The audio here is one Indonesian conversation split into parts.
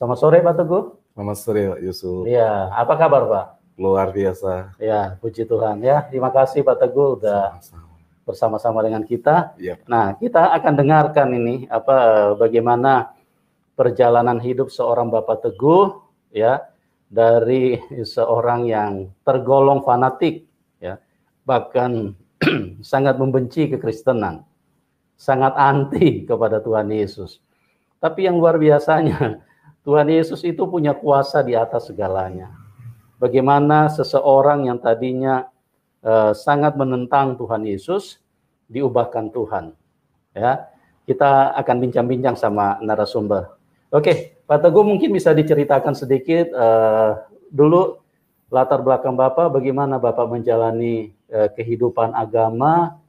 Selamat sore Pak Teguh. Selamat sore Pak Yusuf. Iya, apa kabar Pak? Luar biasa. Iya, puji Tuhan ya. Terima kasih Pak Teguh udah bersama-sama dengan kita. Ya. Nah, kita akan dengarkan ini apa bagaimana perjalanan hidup seorang Bapak Teguh ya dari seorang yang tergolong fanatik ya, bahkan sangat membenci kekristenan, sangat anti kepada Tuhan Yesus. Tapi yang luar biasanya Tuhan Yesus itu punya kuasa di atas segalanya. Bagaimana seseorang yang tadinya eh, sangat menentang Tuhan Yesus diubahkan Tuhan. Ya, kita akan bincang-bincang sama narasumber. Oke, Pak Teguh mungkin bisa diceritakan sedikit eh, dulu latar belakang Bapak, bagaimana Bapak menjalani eh, kehidupan agama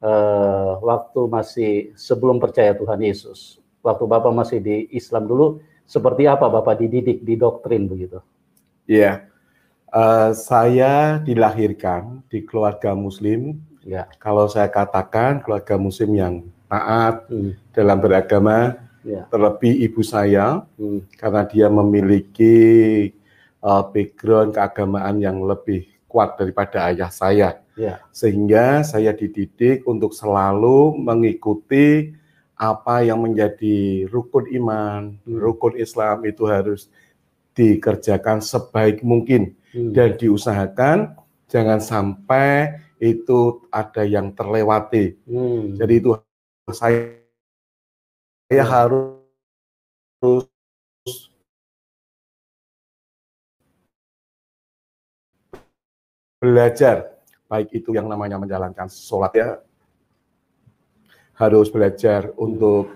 eh, waktu masih sebelum percaya Tuhan Yesus. Waktu Bapak masih di Islam dulu, seperti apa Bapak dididik, di doktrin begitu? Iya, yeah. uh, saya dilahirkan di keluarga Muslim. Yeah. Kalau saya katakan keluarga Muslim yang taat mm. dalam beragama, yeah. terlebih ibu saya, mm. karena dia memiliki uh, background keagamaan yang lebih kuat daripada ayah saya. Yeah. Sehingga saya dididik untuk selalu mengikuti apa yang menjadi rukun iman, hmm. rukun Islam itu harus dikerjakan sebaik mungkin hmm. dan diusahakan jangan sampai itu ada yang terlewati. Hmm. Jadi itu saya saya harus belajar baik itu yang namanya menjalankan sholat ya harus belajar untuk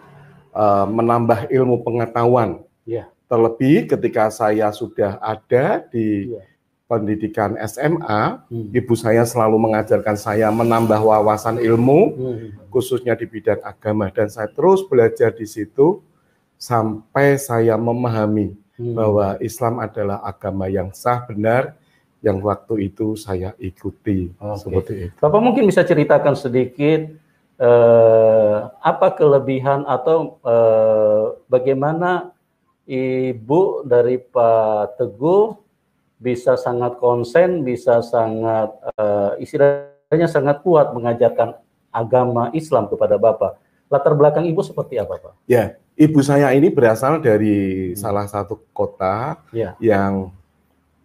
uh, menambah ilmu pengetahuan. Yeah. Terlebih ketika saya sudah ada di yeah. pendidikan SMA, hmm. ibu saya selalu mengajarkan saya menambah wawasan ilmu, hmm. khususnya di bidang agama, dan saya terus belajar di situ sampai saya memahami hmm. bahwa Islam adalah agama yang sah benar yang waktu itu saya ikuti okay. seperti itu. Bapak mungkin bisa ceritakan sedikit eh, apa kelebihan atau eh, bagaimana ibu dari Pak Teguh bisa sangat konsen, bisa sangat eh, istilahnya sangat kuat mengajarkan agama Islam kepada Bapak. Latar belakang ibu seperti apa, Pak? Ya, ibu saya ini berasal dari hmm. salah satu kota ya. yang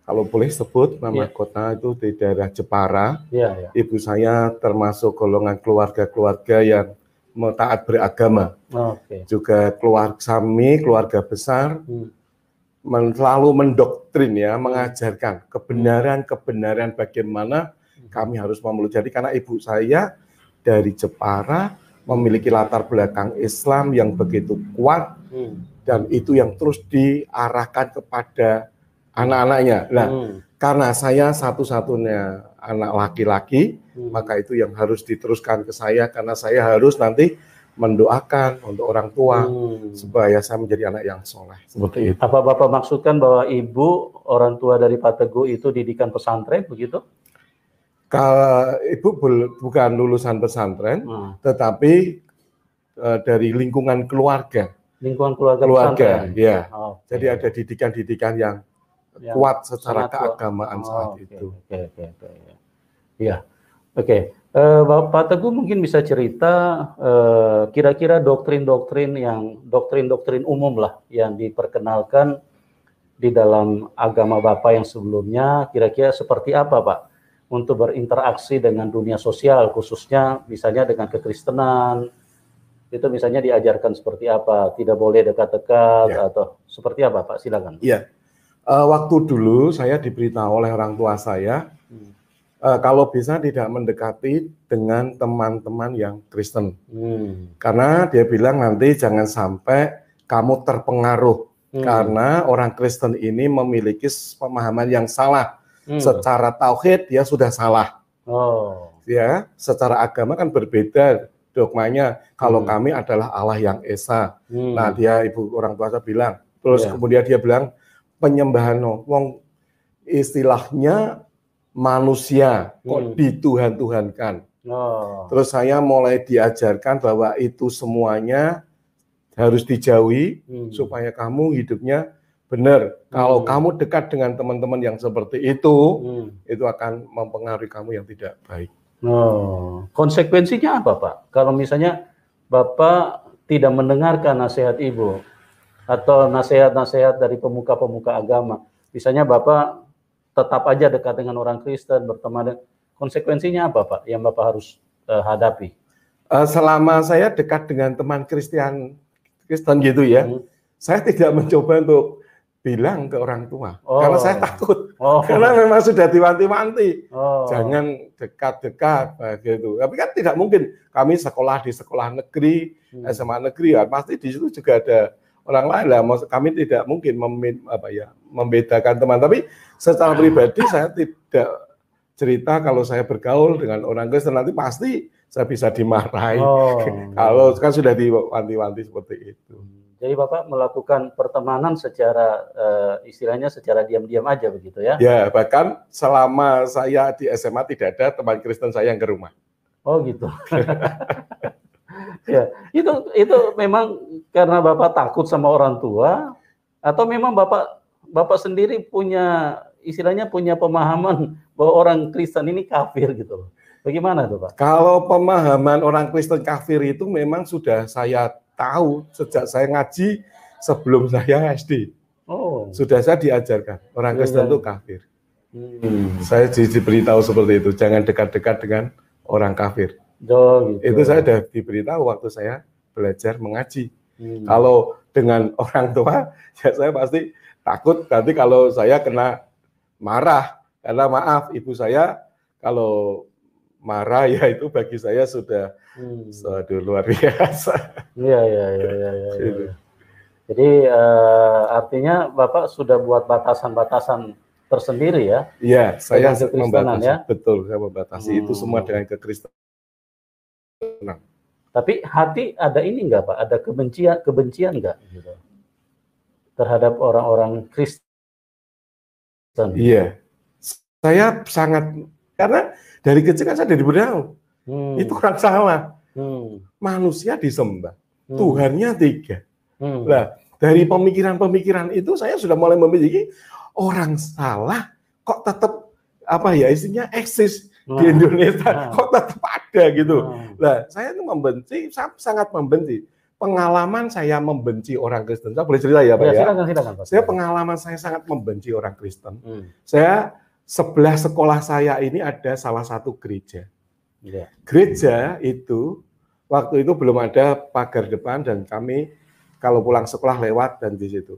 kalau boleh sebut nama yeah. kota itu di daerah Jepara. Yeah, yeah. Ibu saya termasuk golongan keluarga-keluarga yang taat beragama. Okay. Juga keluarga kami, keluarga besar hmm. selalu mendoktrin ya, mengajarkan kebenaran-kebenaran bagaimana hmm. kami harus memeluk. Jadi karena ibu saya dari Jepara memiliki latar belakang Islam yang begitu kuat hmm. dan itu yang terus diarahkan kepada anak-anaknya. Nah, hmm. karena saya satu-satunya anak laki-laki, hmm. maka itu yang harus diteruskan ke saya karena saya harus nanti mendoakan untuk orang tua hmm. supaya saya menjadi anak yang soleh seperti itu. Apa bapak maksudkan bahwa ibu orang tua dari Pak Teguh itu didikan pesantren begitu? Kalau ibu bukan lulusan pesantren, hmm. tetapi uh, dari lingkungan keluarga. Lingkungan keluarga. Keluarga, pesantren. ya. Oh, ah, okay. Jadi ada didikan-didikan yang yang kuat secara keagamaan Oh, saat okay, itu. Oke, oke, oke. Ya, iya, oke. Eh, Pak Teguh mungkin bisa cerita kira eh, kira-kira doktrin-doktrin yang doktrin-doktrin umum lah yang diperkenalkan di dalam agama Bapak yang sebelumnya kira-kira seperti apa Pak untuk berinteraksi dengan dunia sosial khususnya misalnya dengan kekristenan itu misalnya diajarkan seperti apa tidak boleh dekat-dekat ya. atau seperti apa Pak silakan. Iya uh, waktu dulu saya diberitahu oleh orang tua saya hmm. uh, kalau bisa tidak mendekati dengan teman-teman yang Kristen hmm. karena dia bilang nanti jangan sampai kamu terpengaruh hmm. karena orang Kristen ini memiliki pemahaman yang salah hmm. secara tauhid dia sudah salah oh. ya secara agama kan berbeda dogmanya kalau hmm. kami adalah Allah yang esa hmm. nah dia ibu orang tua saya bilang terus yeah. kemudian dia bilang penyembahan wong istilahnya manusia kok hmm. tuhan tuhankan Oh. Nah. Terus saya mulai diajarkan bahwa itu semuanya harus dijauhi hmm. supaya kamu hidupnya benar. Hmm. Kalau kamu dekat dengan teman-teman yang seperti itu, hmm. itu akan mempengaruhi kamu yang tidak baik. Oh, konsekuensinya apa, Pak? Kalau misalnya Bapak tidak mendengarkan nasihat Ibu, atau nasihat-nasihat dari pemuka-pemuka agama. Misalnya Bapak tetap aja dekat dengan orang Kristen, berteman dengan konsekuensinya apa Pak yang Bapak harus uh, hadapi? Eh, selama saya dekat dengan teman Kristen Kristen gitu ya, hmm. saya tidak mencoba untuk bilang ke orang tua oh. karena saya takut oh. karena memang sudah diwanti-wanti oh. jangan dekat-dekat gitu. tapi kan tidak mungkin kami sekolah di sekolah negeri hmm. SMA negeri ya pasti di situ juga ada orang lain lah. Kami tidak mungkin mem, apa ya, membedakan teman. Tapi secara pribadi saya tidak cerita kalau saya bergaul dengan orang Kristen nanti pasti saya bisa dimarahi. Oh. kalau kan sudah diwanti-wanti seperti itu. Hmm. Jadi Bapak melakukan pertemanan secara uh, istilahnya secara diam-diam aja begitu ya? Ya, bahkan selama saya di SMA tidak ada teman Kristen saya yang ke rumah. Oh gitu. ya, itu itu memang karena Bapak takut sama orang tua atau memang Bapak Bapak sendiri punya istilahnya punya pemahaman bahwa orang Kristen ini kafir gitu Bagaimana tuh Pak? Kalau pemahaman orang Kristen kafir itu memang sudah saya tahu sejak saya ngaji sebelum saya SD. Oh. Sudah saya diajarkan orang iya, Kristen iya. itu kafir. Hmm. Saya diberitahu seperti itu, jangan dekat-dekat dengan orang kafir gitu. Itu saya sudah diberitahu waktu saya belajar mengaji. Hmm. Kalau dengan orang tua, ya saya pasti takut nanti kalau saya kena marah. Karena maaf, ibu saya kalau marah ya itu bagi saya sudah hmm. luar biasa. Iya, iya, iya, iya. Ya, ya. Jadi eh, artinya Bapak sudah buat batasan-batasan tersendiri ya? Iya, saya membatasi. Ya? Betul, saya membatasi hmm. itu semua hmm. dengan kekristenan. Nah. Tapi hati ada ini enggak Pak? Ada kebencian kebencian enggak gitu. Terhadap orang-orang Kristen. Iya. Saya sangat karena dari kecil kan saya dari Budaya. Hmm. Itu kurang sama. Hmm. Manusia disembah, hmm. Tuhannya tiga. Hmm. Nah, dari pemikiran-pemikiran itu saya sudah mulai memiliki orang salah kok tetap apa ya istilahnya eksis di Indonesia nah. kok tetap ada gitu. Nah, nah saya itu membenci, sangat membenci. Pengalaman saya membenci orang Kristen, saya boleh cerita ya Pak ya? ya? Silakan, silakan, Pak. Saya pengalaman saya sangat membenci orang Kristen. Hmm. Saya sebelah sekolah saya ini ada salah satu gereja. Ya. Gereja itu waktu itu belum ada pagar depan dan kami kalau pulang sekolah lewat dan di situ.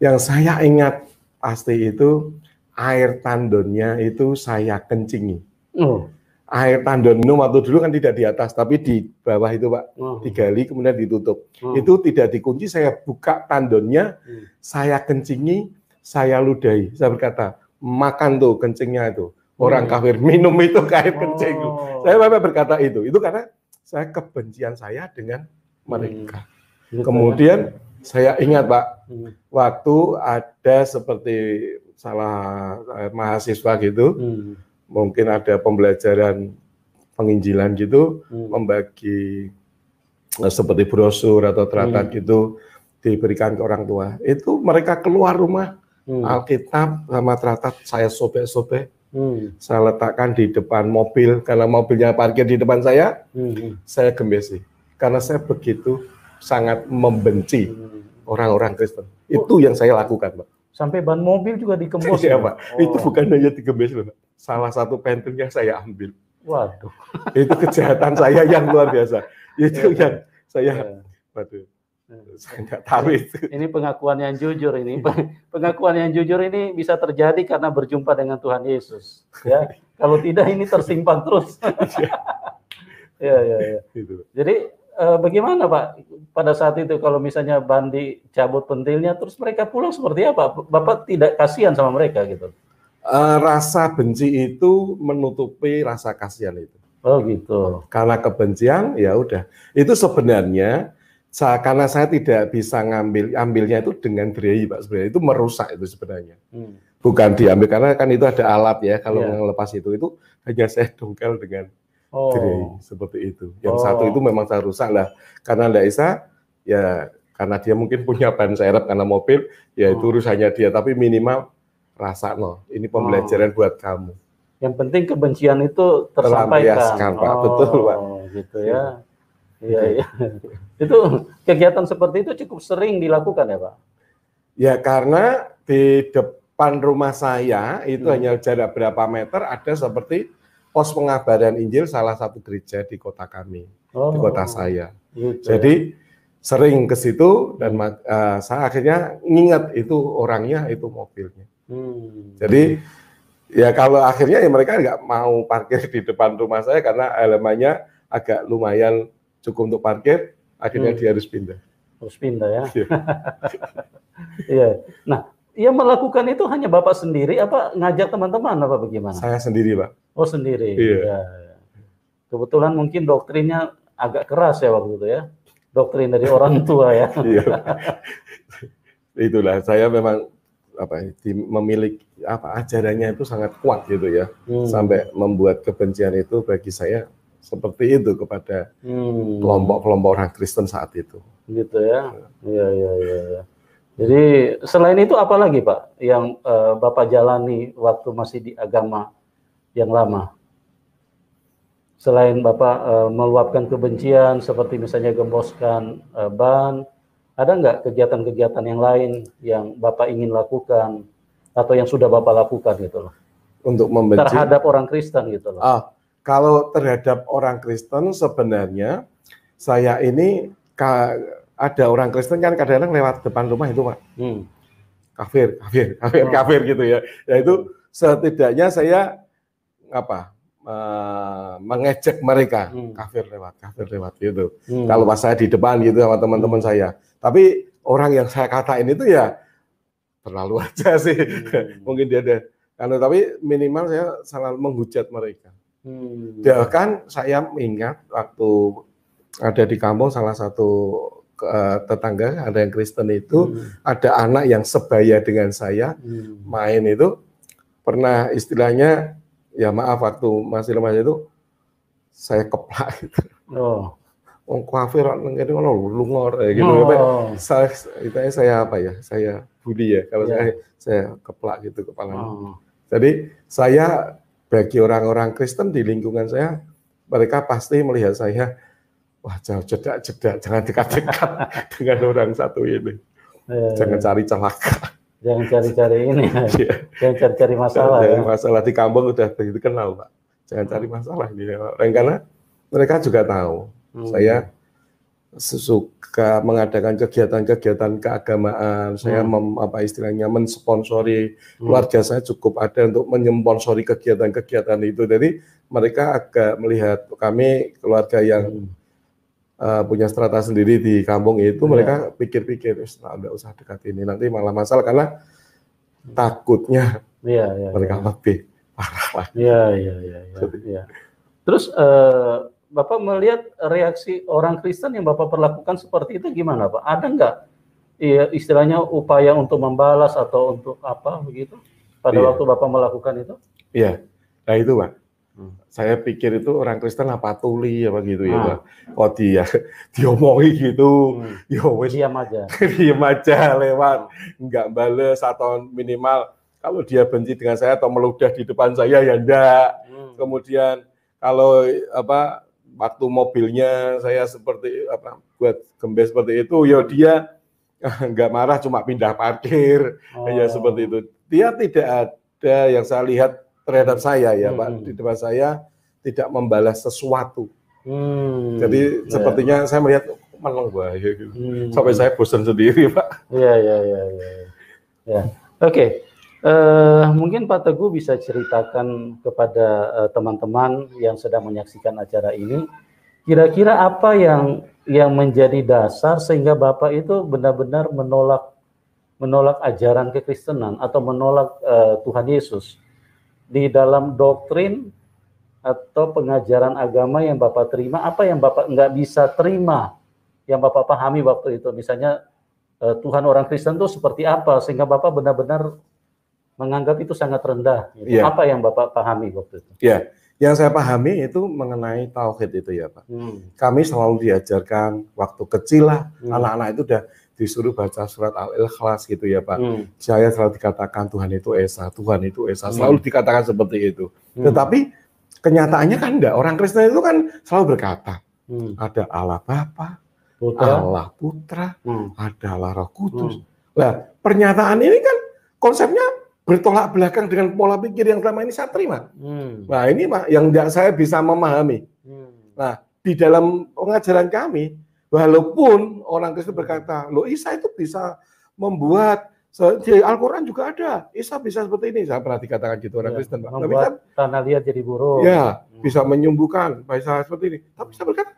Yang saya ingat pasti itu air tandonnya itu saya kencingi. Oh. Air tandon minum waktu dulu kan tidak di atas, tapi di bawah itu Pak, oh. digali kemudian ditutup. Oh. Itu tidak dikunci, saya buka tandonnya, hmm. saya kencingi, saya ludahi. Saya berkata, makan tuh kencingnya itu. Orang hmm. kafir minum itu oh. kencing. Saya Bapak berkata itu. Itu karena saya kebencian saya dengan mereka. Hmm. Kemudian saya ingat Pak, hmm. waktu ada seperti salah eh, mahasiswa gitu, hmm mungkin ada pembelajaran penginjilan gitu hmm. membagi nah, seperti brosur atau teratat hmm. gitu diberikan ke orang tua itu mereka keluar rumah hmm. Alkitab sama teratat saya sobek-sobek hmm. saya letakkan di depan mobil karena mobilnya parkir di depan saya hmm. saya gembesi karena saya begitu sangat membenci hmm. orang-orang Kristen oh. itu oh. yang saya lakukan pak sampai ban mobil juga dikembos iya, ya pak oh. itu bukan hanya dikembes pak salah satu pentingnya saya ambil. Waduh. itu kejahatan saya yang luar biasa. Itu iya, iya. yang saya iya. waduh. Saya nggak tahu itu. Ini pengakuan yang jujur ini. Pengakuan yang jujur ini bisa terjadi karena berjumpa dengan Tuhan Yesus. Ya, kalau tidak ini tersimpan terus. ya, ya, ya. Jadi eh, bagaimana Pak pada saat itu kalau misalnya Bandi cabut pentilnya, terus mereka pulang seperti apa? Bapak tidak kasihan sama mereka gitu? uh, rasa benci itu menutupi rasa kasihan itu. Oh gitu. Karena kebencian ya udah. Itu sebenarnya saya, karena saya tidak bisa ngambil ambilnya itu dengan biayi pak sebenarnya itu merusak itu sebenarnya. Hmm. Bukan diambil karena kan itu ada alat ya kalau yeah. Iya. lepas itu itu hanya saya dongkel dengan oh. seperti itu. Yang oh. satu itu memang saya rusak lah karena tidak bisa. ya karena dia mungkin punya ban serep karena mobil ya itu oh. urusannya dia tapi minimal rasa no oh, ini oh. pembelajaran oh. buat kamu yang penting kebencian itu tersampaikan pak oh, betul pak gitu ya iya iya, iya. itu kegiatan seperti itu cukup sering dilakukan ya pak ya karena di depan rumah saya itu hmm. hanya jarak berapa meter ada seperti pos pengabaran Injil salah satu gereja di kota kami oh, di kota saya gitu. Ya. jadi ya sering ke situ dan uh, saya akhirnya nginget itu orangnya itu mobilnya. Hmm. Jadi ya kalau akhirnya ya mereka nggak mau parkir di depan rumah saya karena elemennya agak lumayan cukup untuk parkir, akhirnya hmm. dia harus pindah. Harus pindah ya. Iya. iya. Nah, yang melakukan itu hanya Bapak sendiri apa ngajak teman-teman apa bagaimana? Saya sendiri, Pak. Oh, sendiri. Iya. Yeah. Ya. Iya. Kebetulan mungkin doktrinnya agak keras ya waktu itu ya doktrin dari orang tua ya. Iya. Itulah saya memang apa ya, memiliki apa ajarannya itu sangat kuat gitu ya hmm. sampai membuat kebencian itu bagi saya seperti itu kepada hmm. kelompok-kelompok hmm. orang Kristen saat itu. Gitu ya. Iya iya iya ya. Jadi selain itu apa lagi Pak yang uh, Bapak jalani waktu masih di agama yang lama? selain Bapak e, meluapkan kebencian seperti misalnya gemboskan e, ban, ada nggak kegiatan-kegiatan yang lain yang Bapak ingin lakukan atau yang sudah Bapak lakukan gitu loh? Untuk membenci terhadap orang Kristen gitu loh. Ah, kalau terhadap orang Kristen sebenarnya saya ini ada orang Kristen kan kadang-kadang lewat depan rumah itu Pak. Hmm. Kafir, kafir, kafir, oh. kafir, gitu ya. ya itu setidaknya saya apa mengecek mengejek mereka hmm. kafir lewat kafir lewat gitu hmm. kalau pas saya di depan gitu sama teman-teman saya tapi orang yang saya katain itu ya terlalu aja sih hmm. mungkin dia ada karena tapi minimal saya selalu menghujat mereka hmm. Ya, kan saya ingat waktu ada di kampung salah satu uh, tetangga ada yang Kristen itu hmm. ada anak yang sebaya dengan saya hmm. main itu pernah istilahnya ya maaf waktu masih remaja itu saya keplak gitu. Oh. Wong kafir ngene ngono lungor kayak eh, gitu. Oh. Saya itu saya apa ya? Saya budi ya kalau yeah. saya saya keplak gitu kepala. Oh. Jadi saya bagi orang-orang Kristen di lingkungan saya mereka pasti melihat saya wah jauh jeda jeda jangan dekat-dekat dengan orang satu ini. Yeah, jangan cari celaka. Jangan cari-cari ini, ya. jangan cari-cari masalah. Jangan ya. masalah di kampung udah begitu kenal pak. Jangan cari hmm. masalah gitu, karena mereka juga tahu hmm. saya suka mengadakan kegiatan-kegiatan keagamaan. Hmm. Saya mem, apa istilahnya mensponsori hmm. keluarga saya cukup ada untuk menyemponsori kegiatan-kegiatan itu. Jadi mereka agak melihat kami keluarga yang hmm uh, punya strata sendiri di kampung itu ya. mereka pikir-pikir nggak usah dekat ini nanti malah masalah karena takutnya ya, ya, mereka ya. lebih parah lah. Iya iya iya. iya, iya, iya Terus uh, Bapak melihat reaksi orang Kristen yang Bapak perlakukan seperti itu gimana Pak? Ada nggak ya, istilahnya upaya untuk membalas atau untuk apa begitu pada iya. waktu Bapak melakukan itu? Iya, nah itu Pak saya pikir itu orang Kristen apa tuli apa gitu ya ah. Pak. Oh dia diomongi gitu, hmm. macam ya wis aja. diam aja lewat, nggak bales atau minimal kalau dia benci dengan saya atau meludah di depan saya ya enggak. Hmm. Kemudian kalau apa waktu mobilnya saya seperti apa buat gembes seperti itu, yo ya hmm. dia nggak marah cuma pindah parkir oh. ya seperti itu. Dia tidak ada yang saya lihat terhadap saya ya hmm. Pak di depan saya tidak membalas sesuatu. Hmm. Jadi iya, sepertinya saya melihat menang bahaya gitu. Hmm. Sampai saya bosan sendiri Pak. Iya iya iya. Ya. ya, ya, ya. Oke. Eh, mungkin Pak Teguh bisa ceritakan kepada eh, teman-teman uh, yang sedang menyaksikan acara ini, kira-kira apa yang yang menjadi dasar sehingga Bapak itu benar-benar menolak menolak ajaran kekristenan atau menolak uh, Tuhan Yesus? di dalam doktrin atau pengajaran agama yang Bapak terima, apa yang Bapak nggak bisa terima, yang Bapak pahami waktu itu. Misalnya eh, Tuhan orang Kristen itu seperti apa, sehingga Bapak benar-benar menganggap itu sangat rendah. Gitu. Yeah. Apa yang Bapak pahami waktu itu? Ya, yeah. yang saya pahami itu mengenai tauhid itu ya Pak. Hmm. Kami selalu diajarkan waktu kecil lah, anak hmm. anak-anak itu udah disuruh baca surat Al-Ikhlas gitu ya Pak. Hmm. Saya selalu dikatakan Tuhan itu Esa, Tuhan itu Esa, hmm. selalu dikatakan seperti itu. Hmm. Tetapi kenyataannya kan enggak. Orang Kristen itu kan selalu berkata, hmm. ada Allah Bapa, Allah Putra, hmm. ada Allah Roh Kudus. Hmm. Nah, pernyataan ini kan konsepnya bertolak belakang dengan pola pikir yang selama ini saya terima. Hmm. Nah, ini Pak yang saya bisa memahami. Hmm. Nah, di dalam pengajaran kami Walaupun orang Kristen hmm. berkata, loh Isa itu bisa membuat di Al-Quran juga ada. Isa bisa seperti ini. Saya pernah dikatakan gitu orang ya, Kristen. Pak. Tapi kan, tanah liat jadi buruk. Ya, hmm. bisa menyembuhkan. Bisa seperti ini. Tapi saya berkata,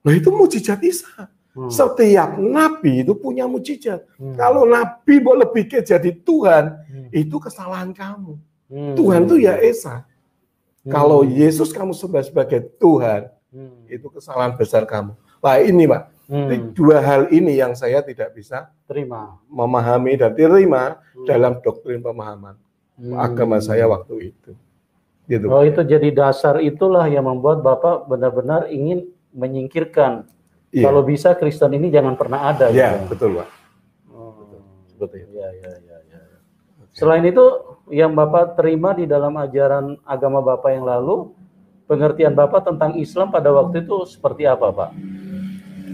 loh itu mujizat Isa. Hmm. Setiap nabi itu punya mujizat. Hmm. Kalau nabi boleh pikir jadi Tuhan, hmm. itu kesalahan kamu. Hmm. Tuhan itu ya Esa. Hmm. Kalau Yesus kamu sembah sebagai Tuhan, hmm. itu kesalahan besar kamu. Wah ini Pak, Hmm. Jadi dua hal ini yang saya tidak bisa terima, memahami dan terima hmm. dalam doktrin pemahaman hmm. agama saya waktu itu. Gitu. Oh itu jadi dasar itulah yang membuat bapak benar-benar ingin menyingkirkan. Yeah. Kalau bisa Kristen ini jangan pernah ada. Iya ya betul pak. Oh. Seperti itu. Ya, ya, ya, ya. Okay. Selain itu yang bapak terima di dalam ajaran agama bapak yang lalu, pengertian bapak tentang Islam pada waktu itu seperti apa pak?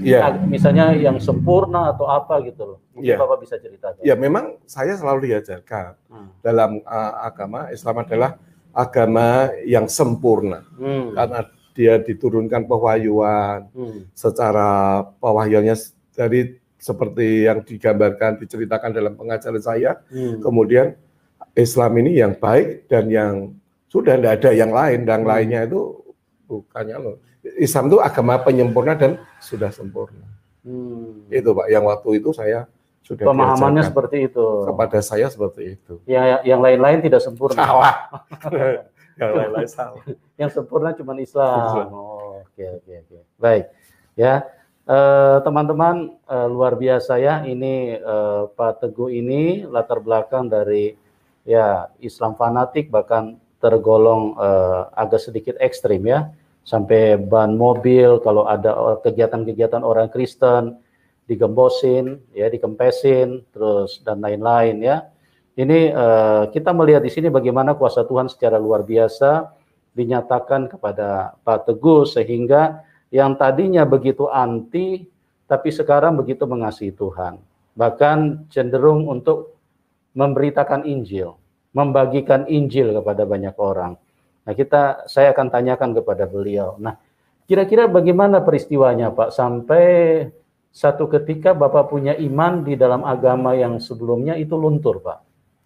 yeah. misalnya yang sempurna atau apa gitu loh. Mungkin yeah. Bapak bisa ceritakan. Ya, memang saya selalu diajarkan hmm. dalam uh, agama Islam adalah agama yang sempurna. Hmm. Karena dia diturunkan pewahyuan hmm. secara pewahyuannya dari seperti yang digambarkan diceritakan dalam pengajaran saya. Hmm. Kemudian Islam ini yang baik dan yang sudah tidak ada yang lain dan hmm. lainnya itu bukannya loh Islam itu agama penyempurna dan sudah sempurna. Hmm. Itu Pak, yang waktu itu saya sudah pemahamannya seperti itu. Kepada saya seperti itu. Ya, ya yang lain-lain tidak sempurna. Salah. yang lain-lain salah. Yang sempurna cuma Islam. Oh, oke oke oke. Baik. Ya. Eh, teman-teman uh, uh, luar biasa ya ini uh, Pak Teguh ini latar belakang dari ya Islam fanatik bahkan tergolong agak sedikit ekstrim ya sampai ban mobil kalau ada kegiatan-kegiatan orang Kristen digembosin ya dikempesin terus dan lain-lain ya ini uh, kita melihat di sini bagaimana kuasa Tuhan secara luar biasa dinyatakan kepada Pak Teguh sehingga yang tadinya begitu anti tapi sekarang begitu mengasihi Tuhan bahkan cenderung untuk memberitakan Injil membagikan Injil kepada banyak orang Nah, kita saya akan tanyakan kepada beliau. Nah, kira-kira bagaimana peristiwanya, Pak, sampai satu ketika Bapak punya iman di dalam agama yang sebelumnya itu luntur, Pak.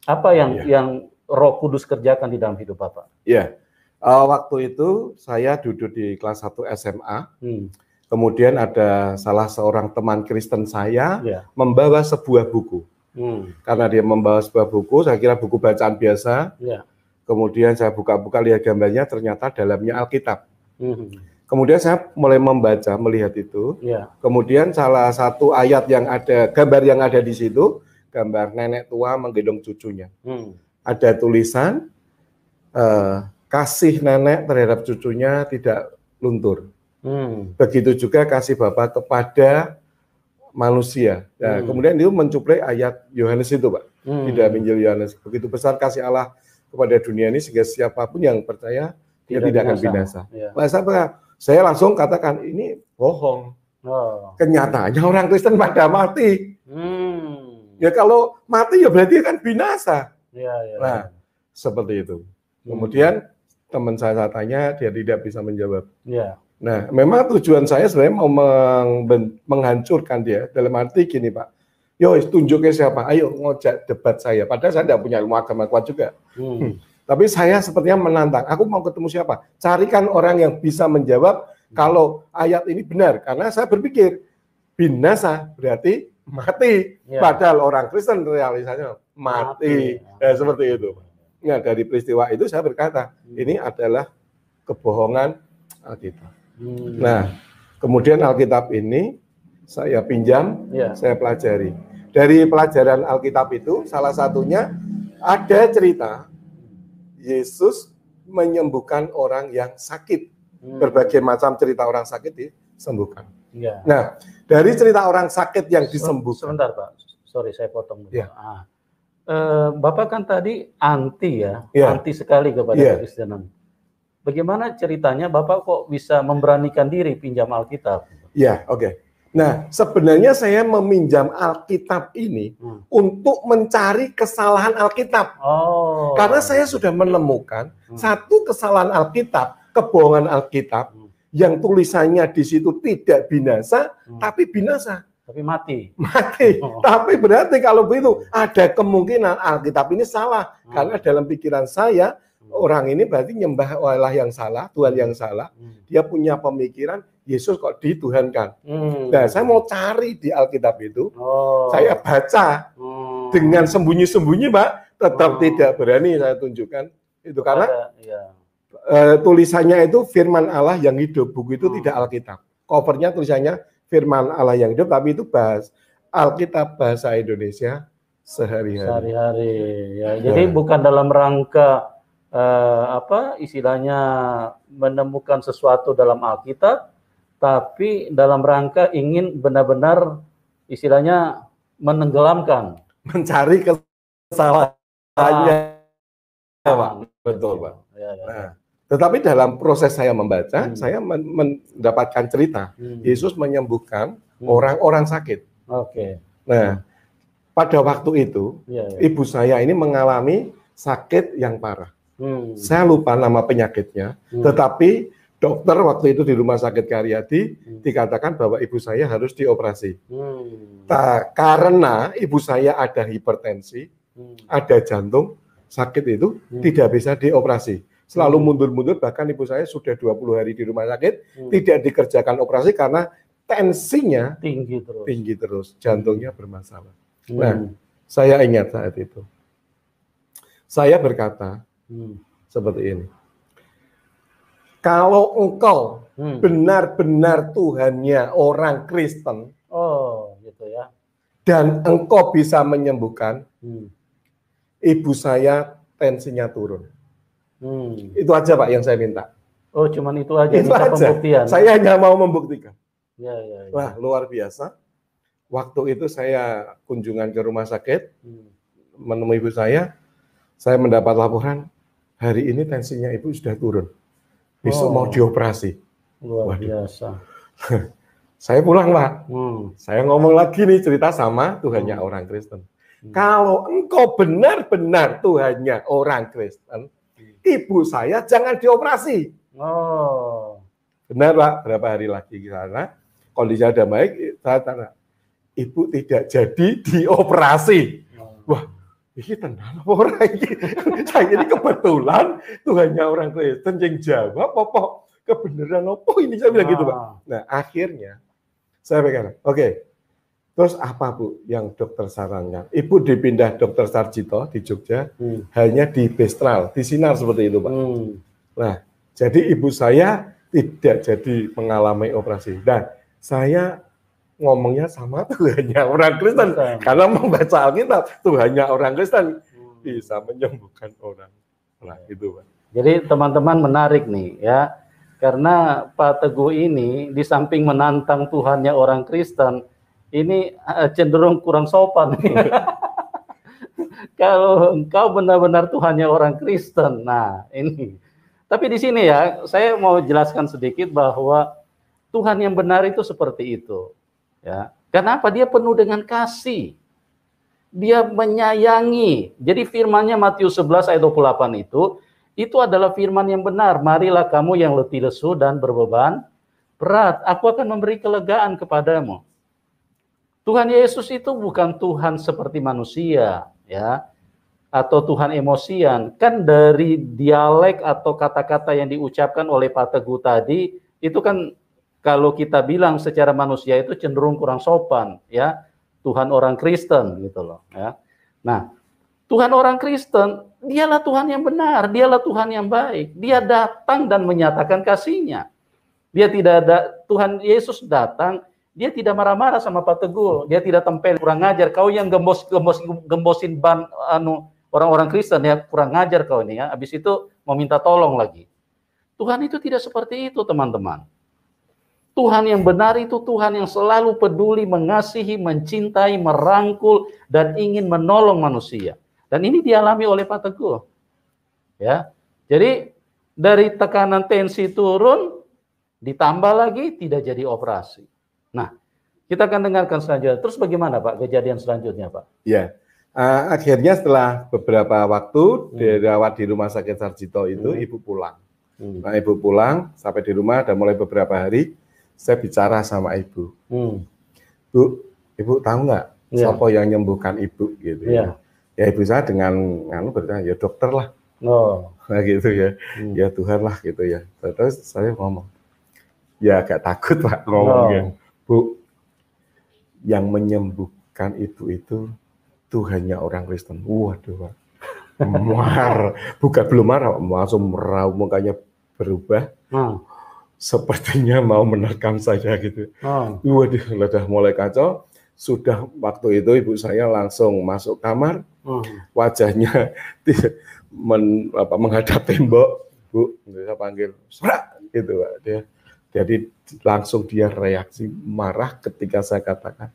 Apa yang ya. yang Roh Kudus kerjakan di dalam hidup Bapak? Ya Uh, waktu itu saya duduk di kelas 1 SMA. Hmm. Kemudian ada salah seorang teman Kristen saya ya. membawa sebuah buku. Hmm. Karena dia membawa sebuah buku, saya kira buku bacaan biasa. Ya. Kemudian saya buka-buka lihat gambarnya, ternyata dalamnya Alkitab. Hmm. Kemudian saya mulai membaca, melihat itu. Ya. Kemudian salah satu ayat yang ada, gambar yang ada di situ, gambar nenek tua menggendong cucunya. Hmm. Ada tulisan, uh, kasih nenek terhadap cucunya tidak luntur. Hmm. Begitu juga kasih Bapak kepada manusia. Nah, hmm. Kemudian itu mencuplai ayat Yohanes itu, Pak. Hmm. Tidak Injil Yohanes. Begitu besar kasih Allah kepada dunia ini sehingga siapapun yang percaya dia tidak, akan binasa. Ya. Saya langsung katakan ini bohong. Oh. Kenyataannya orang Kristen pada mati. Hmm. Ya kalau mati ya berarti kan binasa. Ya, ya, nah seperti itu. Hmm. Kemudian teman saya tanya dia tidak bisa menjawab. Ya. Nah memang tujuan saya sebenarnya mau menghancurkan dia dalam arti gini pak yo tunjuknya siapa, ayo ngojak debat saya. Padahal saya tidak punya ilmu agama kuat juga. Hmm. hmm. Tapi saya sepertinya menantang, aku mau ketemu siapa? Carikan orang yang bisa menjawab kalau ayat ini benar. Karena saya berpikir, binasa berarti mati. Ya. Padahal orang Kristen realisasinya mati. mati. Ya, seperti itu. Nah, dari peristiwa itu saya berkata, hmm. ini adalah kebohongan Alkitab. Hmm. Nah, kemudian Alkitab ini saya pinjam, yeah. saya pelajari. Dari pelajaran Alkitab itu salah satunya ada cerita Yesus menyembuhkan orang yang sakit. Hmm. Berbagai macam cerita orang sakit disembuhkan. Yeah. Nah, dari cerita orang sakit yang disembuhkan. Sebentar, Pak. Sorry, saya potong dulu. Iya. Ah. E, Bapak kan tadi anti ya, yeah. anti sekali kepada yeah. Kristenan. Bagaimana ceritanya Bapak kok bisa memberanikan diri pinjam Alkitab? Ya, oke. Okay. Nah, sebenarnya saya meminjam Alkitab ini hmm. untuk mencari kesalahan Alkitab. Oh. Karena saya sudah menemukan hmm. satu kesalahan Alkitab, kebohongan Alkitab hmm. yang tulisannya di situ tidak binasa hmm. tapi binasa. Tapi mati. Mati. Oh. Tapi berarti kalau begitu ada kemungkinan Alkitab ini salah hmm. karena dalam pikiran saya hmm. orang ini berarti nyembah Allah yang salah, Tuhan yang salah. Hmm. Dia punya pemikiran Yesus kok dituhankan. Hmm. Nah, saya mau cari di Alkitab itu, oh. saya baca hmm. dengan sembunyi-sembunyi, Pak, tetap hmm. tidak berani saya tunjukkan itu karena Ada, ya. uh, tulisannya itu Firman Allah yang hidup, buku itu hmm. tidak Alkitab. Covernya tulisannya Firman Allah yang hidup, tapi itu bahas Alkitab bahasa Indonesia sehari-hari. Sehari-hari. Ya, nah. jadi bukan dalam rangka eh, apa istilahnya menemukan sesuatu dalam Alkitab, tapi dalam rangka ingin benar-benar istilahnya menenggelamkan, mencari kesalahannya, ah. Pak. Betul, Pak. Ya, ya, ya. Nah, tetapi dalam proses saya membaca, hmm. saya men mendapatkan cerita hmm. Yesus menyembuhkan hmm. orang-orang hmm. sakit. Oke. Okay. Nah, pada waktu itu ya, ya. ibu saya ini mengalami sakit yang parah. Hmm. Saya lupa nama penyakitnya, hmm. tetapi dokter waktu itu di rumah sakit Karyadi hmm. dikatakan bahwa ibu saya harus dioperasi. Hmm. Ta, karena ibu saya ada hipertensi, hmm. ada jantung sakit itu hmm. tidak bisa dioperasi. Selalu hmm. mundur-mundur bahkan ibu saya sudah 20 hari di rumah sakit hmm. tidak dikerjakan operasi karena tensinya tinggi terus. Tinggi terus, jantungnya hmm. bermasalah. Hmm. Nah, saya ingat saat itu. Saya berkata hmm. seperti ini kalau engkau benar hmm. benar-benar Tuhannya orang Kristen, oh gitu ya, dan engkau bisa menyembuhkan, hmm. ibu saya tensinya turun. Hmm. Itu aja Pak yang saya minta. Oh, cuman itu aja itu minta aja. pembuktian. Saya hanya mau membuktikan. Ya, ya, ya. Wah, luar biasa. Waktu itu saya kunjungan ke rumah sakit, hmm. menemui ibu saya, saya mendapat laporan hari ini tensinya ibu sudah turun besok oh. mau dioperasi. Luar Waduh. biasa. saya pulang pak. Hmm. Saya ngomong lagi nih cerita sama Tuhannya hmm. orang Kristen. Hmm. Kalau engkau benar-benar Tuhannya orang Kristen, hmm. ibu saya jangan dioperasi. Oh. Benar pak. Berapa hari lagi di sana kondisinya sudah baik, saya tanya, ibu tidak jadi dioperasi. Hmm. Wah, iki tenang apa ora iki? Saya ini kebetulan Tuhannya orang Kristen yang jawab apa kebenaran apa ini saya bilang gitu, Pak. Ah. Nah, akhirnya saya pegang. Oke. Okay. Terus apa Bu yang dokter sarankan? Ibu dipindah dokter Sarjito di Jogja hmm. hanya di Bestral, di Sinar seperti itu, Pak. Hmm. Nah, jadi ibu saya tidak jadi mengalami operasi. Dan saya ngomongnya sama Tuhannya orang Kristen Bukan. karena membaca Alkitab Tuhannya orang Kristen hmm. bisa menyembuhkan orang nah iya. itu Pak. jadi teman-teman menarik nih ya karena Pak Teguh ini di samping menantang Tuhannya orang Kristen ini eh, cenderung kurang sopan kalau engkau benar-benar Tuhannya orang Kristen nah ini tapi di sini ya saya mau jelaskan sedikit bahwa Tuhan yang benar itu seperti itu Ya. apa? dia penuh dengan kasih? Dia menyayangi. Jadi firmannya Matius 11 ayat 28 itu, itu adalah firman yang benar. Marilah kamu yang letih lesu dan berbeban berat. Aku akan memberi kelegaan kepadamu. Tuhan Yesus itu bukan Tuhan seperti manusia, ya atau Tuhan emosian. Kan dari dialek atau kata-kata yang diucapkan oleh Pak Teguh tadi, itu kan kalau kita bilang secara manusia itu cenderung kurang sopan ya Tuhan orang Kristen gitu loh ya nah Tuhan orang Kristen dialah Tuhan yang benar dialah Tuhan yang baik dia datang dan menyatakan kasihnya dia tidak ada Tuhan Yesus datang dia tidak marah-marah sama Pak Teguh dia tidak tempel kurang ngajar kau yang gembos gembos gembosin ban anu orang-orang Kristen ya kurang ngajar kau ini ya habis itu mau minta tolong lagi Tuhan itu tidak seperti itu teman-teman Tuhan yang benar itu Tuhan yang selalu peduli, mengasihi, mencintai, merangkul, dan ingin menolong manusia. Dan ini dialami oleh Pak Teguh. Ya, jadi dari tekanan tensi turun, ditambah lagi tidak jadi operasi. Nah, kita akan dengarkan selanjutnya. Terus bagaimana Pak kejadian selanjutnya Pak? Ya, uh, akhirnya setelah beberapa waktu hmm. dirawat di rumah sakit Sarjito itu, hmm. ibu pulang. Hmm. Nah, ibu pulang sampai di rumah dan mulai beberapa hari saya bicara sama ibu. Hmm. Bu, ibu tahu nggak yeah. siapa yang menyembuhkan ibu gitu yeah. Iya. ya. ibu saya dengan anu berarti ya dokter lah. Oh. Nah gitu ya. Hmm. Ya Tuhan lah gitu ya. Terus saya ngomong. Ya agak takut Pak ngomongnya. Oh. Ya. Bu, yang menyembuhkan ibu itu Tuhannya orang Kristen. Waduh, Pak. Mar, bukan belum marah, langsung merau mukanya berubah. Hmm sepertinya mau menerkam saya gitu. Oh. Waduh, udah mulai kacau. Sudah waktu itu ibu saya langsung masuk kamar, oh. wajahnya men, apa, menghadap tembok. Bu, saya panggil, serak gitu Pak. Dia, jadi langsung dia reaksi marah ketika saya katakan,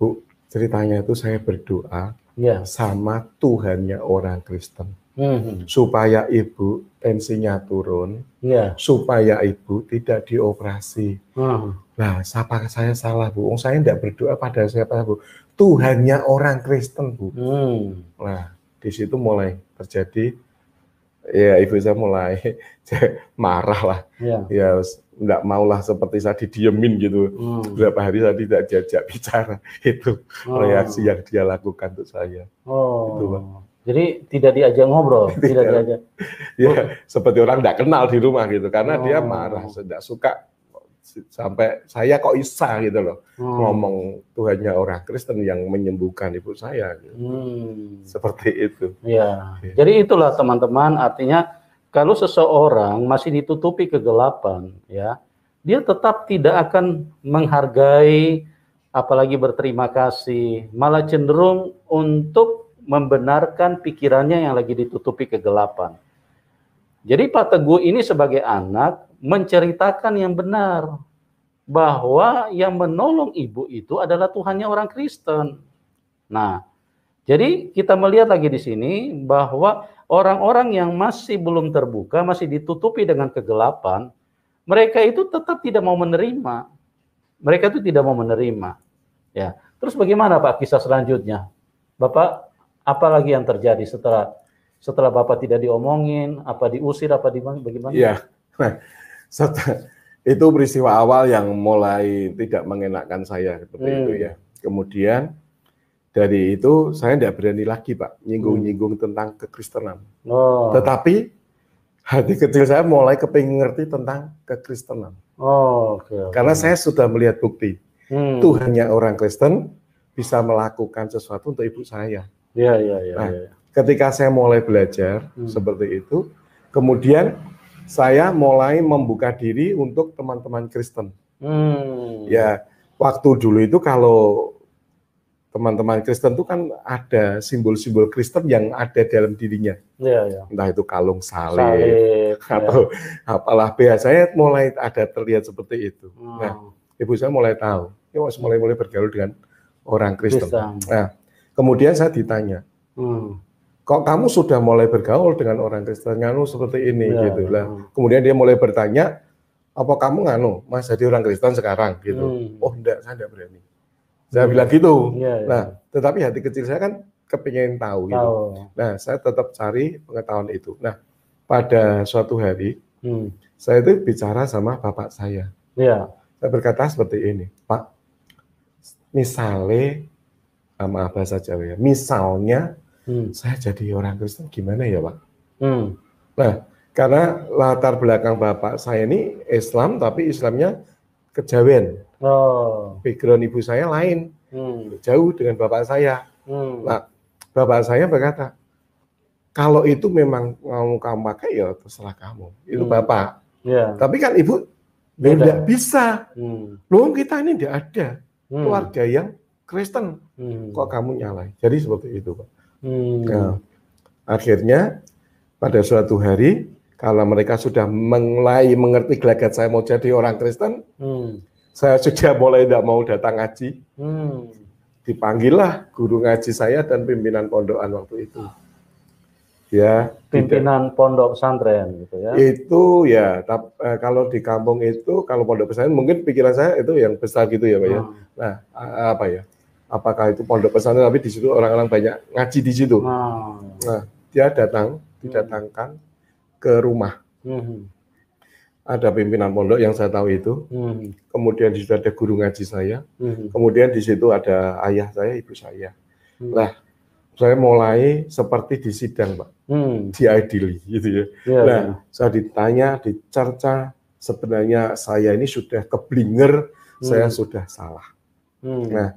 Bu, ceritanya itu saya berdoa ya. sama Tuhannya orang Kristen hmm. supaya ibu tensinya turun, yeah. supaya ibu tidak dioperasi. Hmm. Nah, saya salah bu? Oh, saya tidak berdoa pada siapa bu? Tuhannya orang Kristen bu. Hmm. Nah, di situ mulai terjadi ya ibu saya mulai marah lah ya, ya nggak maulah seperti saya didiemin gitu hmm. berapa hari saya tidak diajak bicara itu oh. reaksi yang dia lakukan untuk saya oh. itu bang jadi tidak diajak ngobrol, tidak, diajak. Ya, oh. seperti orang tidak kenal di rumah gitu, karena oh. dia marah, tidak suka sampai saya kok isa gitu loh hmm. ngomong Tuhannya orang Kristen yang menyembuhkan ibu saya gitu. hmm. seperti itu ya. ya jadi itulah teman-teman artinya kalau seseorang masih ditutupi kegelapan ya dia tetap tidak akan menghargai apalagi berterima kasih malah cenderung untuk membenarkan pikirannya yang lagi ditutupi kegelapan. Jadi Pak Teguh ini sebagai anak menceritakan yang benar bahwa yang menolong ibu itu adalah Tuhannya orang Kristen. Nah, jadi kita melihat lagi di sini bahwa orang-orang yang masih belum terbuka, masih ditutupi dengan kegelapan, mereka itu tetap tidak mau menerima. Mereka itu tidak mau menerima. Ya. Terus bagaimana Pak kisah selanjutnya? Bapak apalagi yang terjadi setelah setelah Bapak tidak diomongin, apa diusir, apa di bagaimana? Iya. Nah, itu peristiwa awal yang mulai tidak mengenakkan saya seperti hmm. itu ya. Kemudian dari itu saya tidak berani lagi Pak nyinggung-nyinggung hmm. tentang kekristenan. Oh. Tetapi hati kecil saya mulai kepingin ngerti tentang kekristenan. Oh, okay, okay. Karena saya sudah melihat bukti hmm. Tuhannya orang Kristen bisa melakukan sesuatu untuk ibu saya. Iya, iya, iya. Nah, ya. ketika saya mulai belajar hmm. seperti itu, kemudian saya mulai membuka diri untuk teman-teman Kristen. Hmm. Ya, waktu dulu itu kalau teman-teman Kristen itu kan ada simbol-simbol Kristen yang ada dalam dirinya. Ya, ya. Entah itu kalung salib, salib ya. atau ya. apalah biasanya mulai ada terlihat seperti itu. Nah, hmm. Nah, ibu saya mulai tahu, ya mulai mulai bergaul dengan orang Kristen. Kristen. Nah, Kemudian saya ditanya, hmm. kok kamu sudah mulai bergaul dengan orang Kristen nganu seperti ini ya. gitu lah. Hmm. Kemudian dia mulai bertanya, apa kamu nganu mas jadi orang Kristen sekarang gitu? Hmm. Oh enggak, saya tidak berani. Saya hmm. bilang gitu. Ya, ya. Nah, tetapi hati kecil saya kan kepingin tahu, gitu. tahu. gitu. Nah, saya tetap cari pengetahuan itu. Nah, pada suatu hari hmm. saya itu bicara sama bapak saya. Ya. Saya berkata seperti ini, Pak, misalnya maaf bahasa Jawa ya. Misalnya hmm. saya jadi orang Kristen gimana ya Pak? Hmm. Nah karena latar belakang bapak saya ini Islam tapi Islamnya kejawen. Oh. Background ibu saya lain, hmm. jauh dengan bapak saya. Hmm. Nah bapak saya berkata kalau itu memang mau kamu pakai ya terserah kamu. Itu hmm. bapak. Yeah. Tapi kan ibu tidak ya bisa. Hmm. Loh kita ini tidak ada hmm. keluarga yang Kristen. Hmm. Kok kamu nyalai? Jadi seperti itu, Pak. Hmm. Nah, akhirnya pada suatu hari kalau mereka sudah mulai mengerti gelagat saya mau jadi orang Kristen, hmm. saya sudah mulai tidak mau datang ngaji. Hmm. Dipanggillah guru ngaji saya dan pimpinan pondokan waktu itu. Ya, pimpinan tidak. pondok pesantren gitu ya. Itu ya, tap, eh, kalau di kampung itu kalau pondok pesantren mungkin pikiran saya itu yang besar gitu ya, Pak ya. Hmm. Nah, apa ya? apakah itu pondok pesantren tapi di situ orang-orang banyak ngaji di situ. Wow. Nah. nah, dia datang didatangkan ke rumah. Hmm. Ada pimpinan pondok yang saya tahu itu. Hmm. Kemudian di situ ada guru ngaji saya. Hmm. Kemudian di situ ada ayah saya, ibu saya. Hmm. Nah, saya mulai seperti di sidang, Pak. Hmm. Di ideally gitu ya. Yeah, iya, nah, iya. saya ditanya, dicerca sebenarnya saya ini sudah keblinger, hmm. saya sudah salah. Hmm. Nah,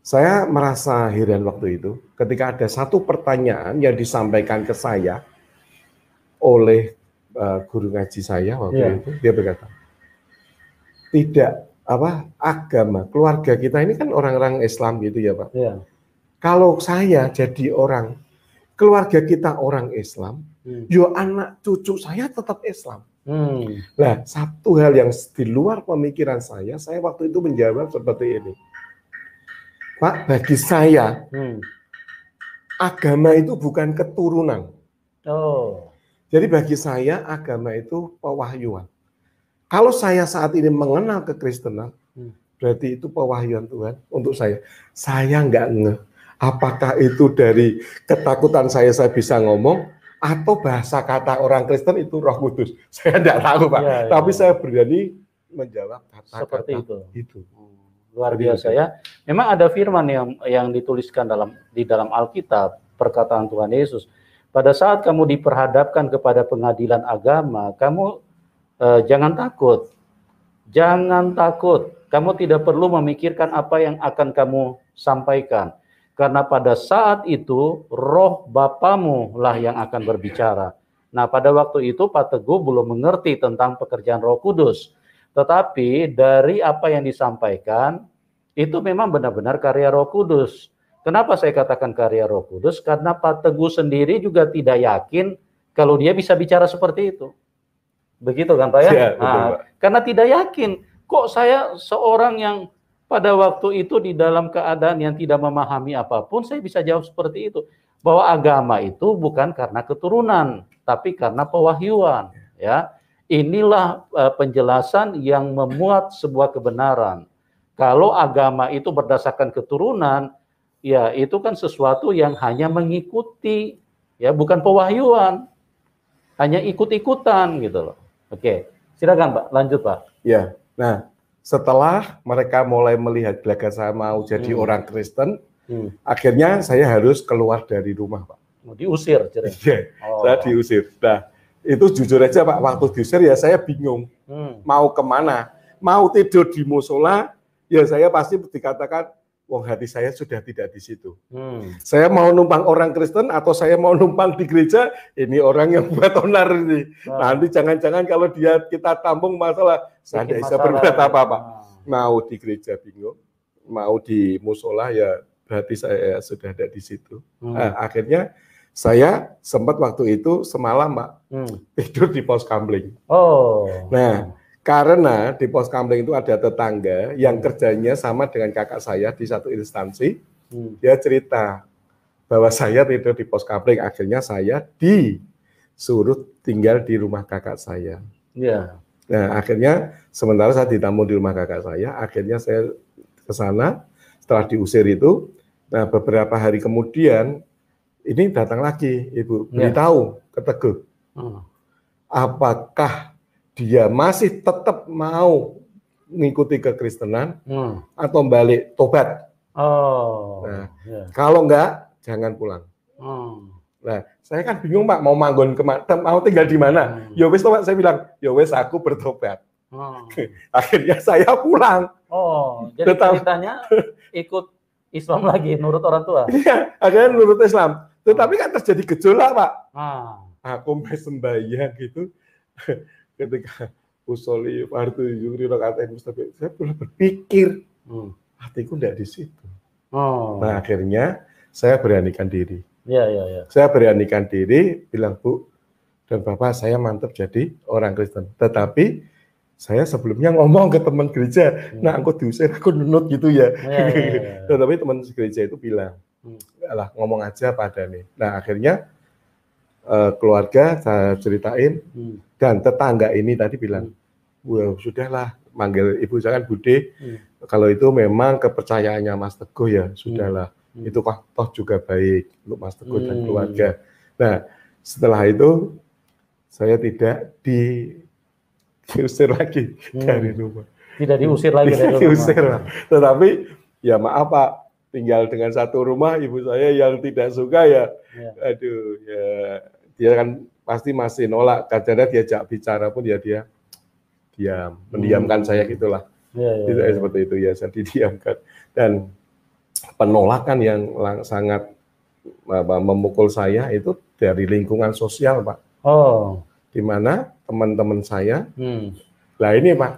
saya merasa heran waktu itu ketika ada satu pertanyaan yang disampaikan ke saya oleh uh, guru ngaji saya waktu yeah. itu. Dia berkata, tidak apa agama keluarga kita ini kan orang-orang Islam gitu ya pak. Yeah. Kalau saya jadi orang keluarga kita orang Islam, hmm. yo anak cucu saya tetap Islam. Hmm. Nah, satu hal yang di luar pemikiran saya, saya waktu itu menjawab seperti ini. Pak, bagi saya hmm. agama itu bukan keturunan. Oh. Jadi bagi saya agama itu pewahyuan. Kalau saya saat ini mengenal kekristenan, hmm. berarti itu pewahyuan Tuhan untuk saya. Saya nggak nge. apakah itu dari ketakutan saya saya bisa ngomong atau bahasa kata orang Kristen itu Roh Kudus. Saya tidak tahu, Pak. Ya, ya. Tapi saya berani menjawab kata-kata itu. itu luar biasa gitu. ya. Memang ada firman yang yang dituliskan dalam di dalam Alkitab perkataan Tuhan Yesus. Pada saat kamu diperhadapkan kepada pengadilan agama, kamu eh, jangan takut. Jangan takut. Kamu tidak perlu memikirkan apa yang akan kamu sampaikan. Karena pada saat itu roh Bapamu lah yang akan berbicara. Nah pada waktu itu Pak Teguh belum mengerti tentang pekerjaan roh kudus tetapi dari apa yang disampaikan itu memang benar-benar karya Roh Kudus. Kenapa saya katakan karya Roh Kudus? Karena Pak Teguh sendiri juga tidak yakin kalau dia bisa bicara seperti itu. Begitu kan Pak ya? ya betul, nah, Pak. Karena tidak yakin. Kok saya seorang yang pada waktu itu di dalam keadaan yang tidak memahami apapun, saya bisa jawab seperti itu. Bahwa agama itu bukan karena keturunan, tapi karena pewahyuan. Ya, Inilah eh, penjelasan yang memuat sebuah kebenaran. Kalau agama itu berdasarkan keturunan, ya itu kan sesuatu yang hanya mengikuti, ya bukan pewahyuan, hanya ikut-ikutan gitu loh. Oke, silakan Pak, lanjut Pak. Ya, nah setelah mereka mulai melihat belakang mau jadi hmm. orang Kristen, hmm. akhirnya saya harus keluar dari rumah Pak. Diusir, jadi Iya, oh. saya diusir. Nah, itu jujur aja Pak waktu diusir ya saya bingung hmm. mau kemana mau tidur di musola ya saya pasti dikatakan wong hati saya sudah tidak di situ hmm. saya mau numpang orang Kristen atau saya mau numpang di gereja ini orang yang buat onar ini nah. nanti jangan-jangan kalau dia kita tampung masalah saya tidak bisa berbuat apa-apa nah. mau di gereja bingung mau di musola ya berarti saya sudah ada di situ hmm. nah, akhirnya saya sempat waktu itu semalam, Pak, hmm. tidur di pos kambling. Oh. Nah, karena di pos kambing itu ada tetangga yang kerjanya sama dengan kakak saya di satu instansi. Hmm. Dia cerita bahwa saya tidur di pos kambing. akhirnya saya disuruh tinggal di rumah kakak saya. Ya. Yeah. Nah, akhirnya sementara saya ditamu di rumah kakak saya, akhirnya saya ke sana setelah diusir itu. Nah, beberapa hari kemudian ini datang lagi Ibu, ya. beritahu ya. ke Teguh. Hmm. Apakah dia masih tetap mau mengikuti kekristenan hmm. atau balik tobat? Oh. Nah, ya. kalau enggak jangan pulang. Hmm. Nah, saya kan bingung Pak mau manggon ke mau tinggal di mana? Hmm. Ya Pak saya bilang, Yowes, ya aku bertobat. Hmm. Akhirnya saya pulang. Oh, jadi Tetap. ceritanya ikut Islam lagi nurut orang tua. Iya, akhirnya nurut Islam. Tetapi kan terjadi gejolak, Pak. Ah. Aku sembahyang gitu ketika usoli fardu yukri rakaat mustahil. Saya pula berpikir, hmm. hatiku tidak di situ. Oh. Nah, akhirnya saya beranikan diri. Ya, ya, ya. Saya beranikan diri, bilang Bu dan Bapak, saya mantap jadi orang Kristen. Tetapi saya sebelumnya ngomong ke teman gereja, hmm. nah aku diusir, aku nunut gitu ya. ya, ya, ya Tetapi teman gereja itu bilang, alah ngomong aja pada nih. Nah akhirnya uh, keluarga saya ceritain hmm. dan tetangga ini tadi bilang, hmm. well sudahlah manggil ibu jangan Bude. Hmm. Kalau itu memang kepercayaannya Mas Teguh ya sudahlah. Hmm. Itu toh juga baik untuk Mas Teguh hmm. dan keluarga. Nah setelah itu saya tidak diusir lagi hmm. dari rumah. Tidak diusir lagi dari rumah. Diusir. Tetapi ya maaf Pak, tinggal dengan satu rumah ibu saya yang tidak suka ya, ya. aduh ya dia kan pasti masih nolak kadang diajak bicara pun ya dia dia hmm. mendiamkan hmm. saya gitulah ya, ya, ya. seperti itu ya saya didiamkan dan penolakan yang sangat apa, memukul saya itu dari lingkungan sosial pak oh di mana teman-teman saya hmm. Nah ini Pak,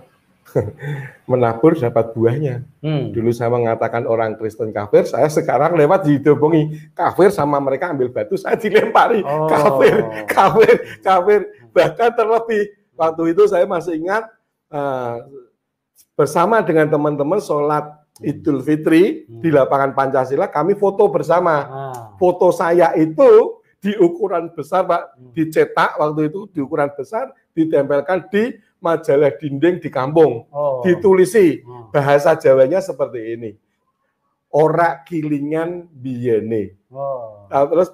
menabur dapat buahnya. Hmm. Dulu saya mengatakan orang Kristen kafir, saya sekarang lewat didobongi kafir sama mereka ambil batu, saya dilempari oh. kafir, kafir, kafir. Bahkan terlebih waktu itu saya masih ingat uh, bersama dengan teman-teman sholat hmm. Idul Fitri hmm. di lapangan Pancasila kami foto bersama. Ah. Foto saya itu di ukuran besar Pak, hmm. dicetak waktu itu di ukuran besar ditempelkan di majalah dinding di kampung. Oh. Ditulisi hmm. bahasa Jawanya seperti ini. Ora kilingan biyene. Oh. Nah, terus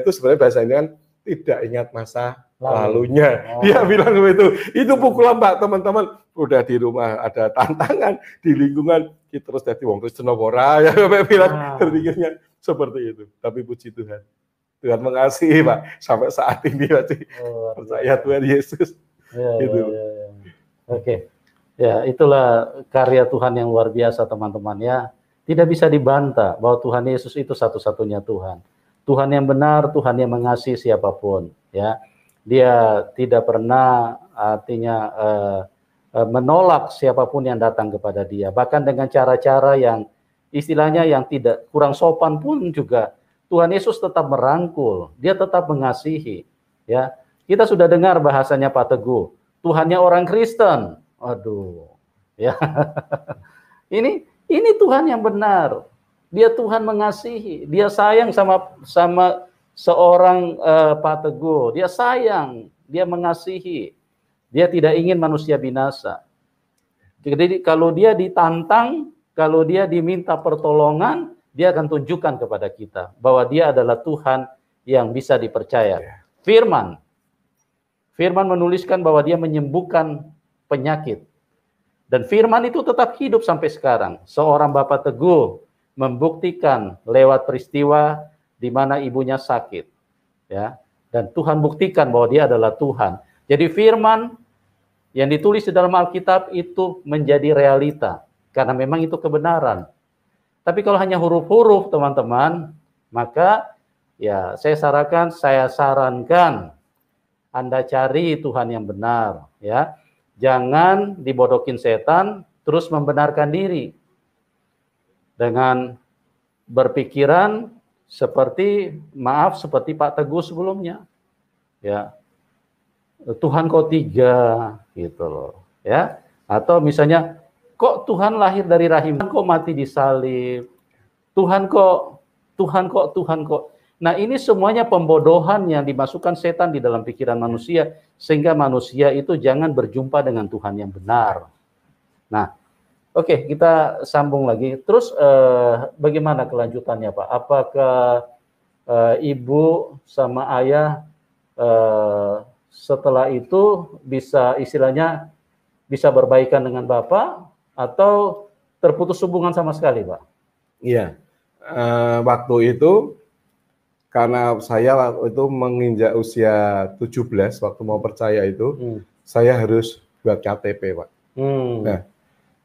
itu sebenarnya bahasanya kan tidak ingat masa Lalu. lalunya. Oh. Dia bilang begitu. Itu pukulan Pak, teman-teman. Udah di rumah ada tantangan di lingkungan kita terus jadi wong Kristen ora ya bilang terpikirnya ah. seperti itu. Tapi puji Tuhan. Tuhan mengasihi, Pak, hmm. sampai saat ini, Pak. Percaya Tuhan Yesus. Ya, gitu. ya, ya, Oke. Okay. Ya, itulah karya Tuhan yang luar biasa teman-teman ya. Tidak bisa dibantah bahwa Tuhan Yesus itu satu-satunya Tuhan. Tuhan yang benar, Tuhan yang mengasihi siapapun ya. Dia tidak pernah artinya eh, eh menolak siapapun yang datang kepada dia. Bahkan dengan cara-cara yang istilahnya yang tidak kurang sopan pun juga Tuhan Yesus tetap merangkul, dia tetap mengasihi ya. Kita sudah dengar bahasanya Pak Teguh, Tuhannya orang Kristen. Aduh. Ya. ini ini Tuhan yang benar. Dia Tuhan mengasihi, dia sayang sama sama seorang uh, Pak Teguh. Dia sayang, dia mengasihi. Dia tidak ingin manusia binasa. Jadi kalau dia ditantang, kalau dia diminta pertolongan, dia akan tunjukkan kepada kita bahwa dia adalah Tuhan yang bisa dipercaya. Iya. Firman Firman menuliskan bahwa dia menyembuhkan penyakit. Dan firman itu tetap hidup sampai sekarang. Seorang Bapak Teguh membuktikan lewat peristiwa di mana ibunya sakit. Ya. Dan Tuhan buktikan bahwa dia adalah Tuhan. Jadi firman yang ditulis di dalam Alkitab itu menjadi realita. Karena memang itu kebenaran. Tapi kalau hanya huruf-huruf teman-teman, maka ya saya sarankan, saya sarankan anda cari Tuhan yang benar, ya. Jangan dibodokin setan terus membenarkan diri dengan berpikiran seperti maaf seperti Pak Teguh sebelumnya. Ya. Tuhan kok tiga gitu loh, ya. Atau misalnya kok Tuhan lahir dari rahim, kok mati di salib. Tuhan kok Tuhan kok Tuhan kok Nah, ini semuanya pembodohan yang dimasukkan setan di dalam pikiran manusia sehingga manusia itu jangan berjumpa dengan Tuhan yang benar. Nah, oke, okay, kita sambung lagi. Terus eh, bagaimana kelanjutannya, Pak? Apakah eh, ibu sama ayah eh, setelah itu bisa istilahnya bisa berbaikan dengan Bapak atau terputus hubungan sama sekali, Pak? Iya. eh, waktu itu karena saya waktu itu menginjak usia 17 waktu mau percaya itu hmm. saya harus buat KTP pak. Hmm. Nah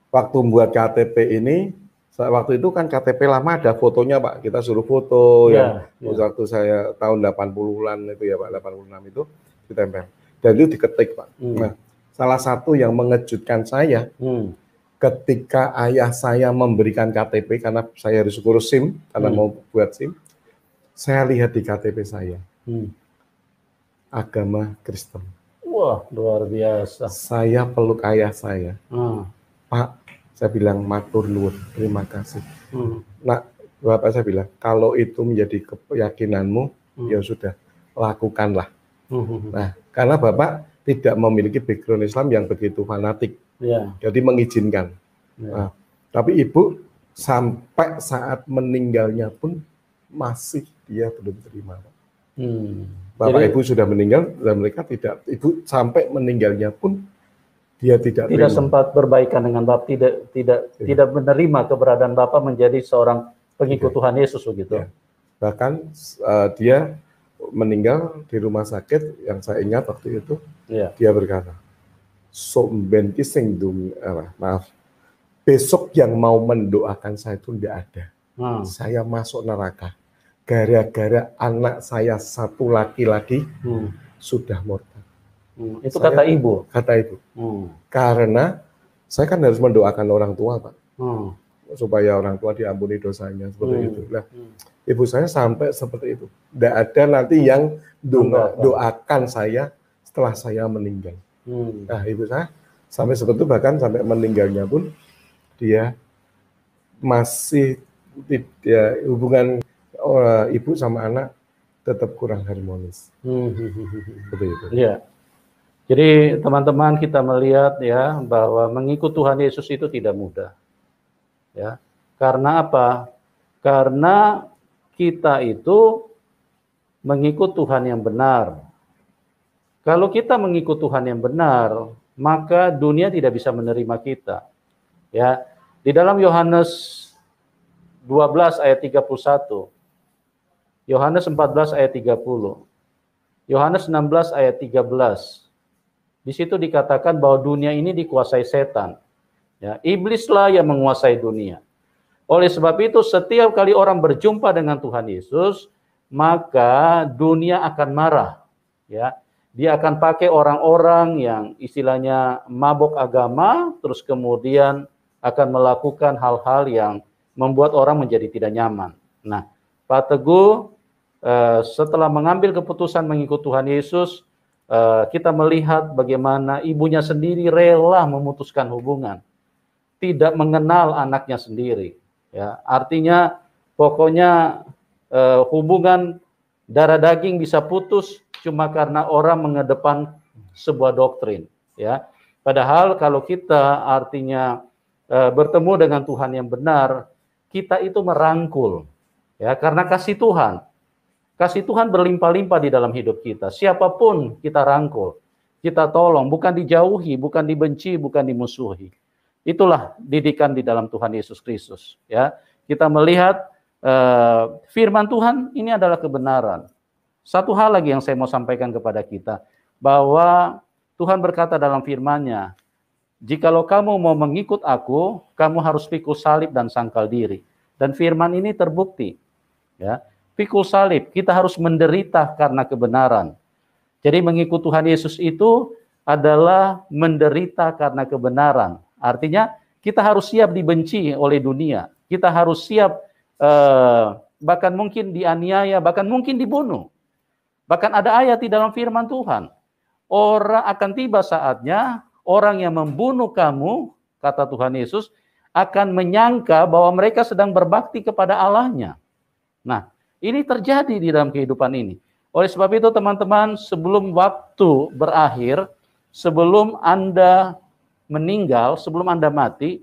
waktu buat KTP ini waktu itu kan KTP lama ada fotonya Pak, kita suruh foto ya. ya. Waktu saya tahun 80-an itu ya Pak, 86 itu ditempel. Dan itu diketik Pak. Hmm. Nah, salah satu yang mengejutkan saya hmm. ketika ayah saya memberikan KTP karena saya harus urus SIM karena hmm. mau buat SIM. Saya lihat di KTP saya. Hmm. Agama Kristen. Wah, luar biasa. Saya peluk ayah saya. Hmm. Pak, saya bilang matur luar, terima kasih. Hmm. Nah, Bapak saya bilang, kalau itu menjadi keyakinanmu, hmm. ya sudah, lakukanlah. Hmm. Nah, karena Bapak tidak memiliki background Islam yang begitu fanatik. ya. Jadi mengizinkan. Ya. Nah, tapi Ibu sampai saat meninggalnya pun masih dia belum terima. Hmm. Bapak Jadi, Ibu sudah meninggal dan mereka tidak Ibu sampai meninggalnya pun dia tidak tidak terima. sempat berbaikan dengan Bapak tidak tidak ya. tidak menerima keberadaan Bapak menjadi seorang pengikut ya. Tuhan Yesus begitu. Ya. Bahkan uh, dia meninggal di rumah sakit yang saya ingat waktu itu ya. dia berkata so kising dung eh, maaf besok yang mau mendoakan saya itu tidak ada hmm. saya masuk neraka gara-gara anak saya satu laki-laki hmm. sudah mortal. Hmm. Itu saya, kata ibu. Kata ibu. Hmm. Karena saya kan harus mendoakan orang tua, Pak. Hmm. Supaya orang tua diampuni dosanya seperti hmm. itu. Nah, ibu saya sampai seperti itu. Tidak ada nanti yang doa, doakan saya setelah saya meninggal. Hmm. Nah, ibu saya sampai seperti itu bahkan sampai meninggalnya pun dia masih tidak hubungan uh, ibu sama anak tetap kurang harmonis. Seperti itu. Iya. Jadi teman-teman kita melihat ya bahwa mengikut Tuhan Yesus itu tidak mudah. Ya. Karena apa? Karena kita itu mengikut Tuhan yang benar. Kalau kita mengikut Tuhan yang benar, maka dunia tidak bisa menerima kita. Ya. Di dalam Yohanes 12 ayat 31 Yohanes 14 ayat 30. Yohanes 16 ayat 13. Di situ dikatakan bahwa dunia ini dikuasai setan. Ya, iblislah yang menguasai dunia. Oleh sebab itu setiap kali orang berjumpa dengan Tuhan Yesus, maka dunia akan marah. Ya, dia akan pakai orang-orang yang istilahnya mabok agama, terus kemudian akan melakukan hal-hal yang membuat orang menjadi tidak nyaman. Nah, Pak Teguh eh, setelah mengambil keputusan mengikut Tuhan Yesus, eh, kita melihat bagaimana ibunya sendiri rela memutuskan hubungan, tidak mengenal anaknya sendiri. Ya, artinya pokoknya eh, hubungan darah daging bisa putus cuma karena orang mengedepan sebuah doktrin. Ya, padahal kalau kita artinya bertemu dengan Tuhan yang benar, kita itu merangkul Ya, karena kasih Tuhan. Kasih Tuhan berlimpah-limpah di dalam hidup kita. Siapapun kita rangkul, kita tolong, bukan dijauhi, bukan dibenci, bukan dimusuhi. Itulah didikan di dalam Tuhan Yesus Kristus, ya. Kita melihat eh, firman Tuhan ini adalah kebenaran. Satu hal lagi yang saya mau sampaikan kepada kita bahwa Tuhan berkata dalam firman-Nya, "Jikalau kamu mau mengikut aku, kamu harus pikul salib dan sangkal diri." Dan firman ini terbukti Ya. Pikul salib, kita harus menderita karena kebenaran. Jadi mengikuti Tuhan Yesus itu adalah menderita karena kebenaran. Artinya kita harus siap dibenci oleh dunia. Kita harus siap eh, bahkan mungkin dianiaya, bahkan mungkin dibunuh. Bahkan ada ayat di dalam firman Tuhan. Orang akan tiba saatnya orang yang membunuh kamu, kata Tuhan Yesus, akan menyangka bahwa mereka sedang berbakti kepada Allahnya. Nah, ini terjadi di dalam kehidupan ini. Oleh sebab itu, teman-teman, sebelum waktu berakhir, sebelum Anda meninggal, sebelum Anda mati,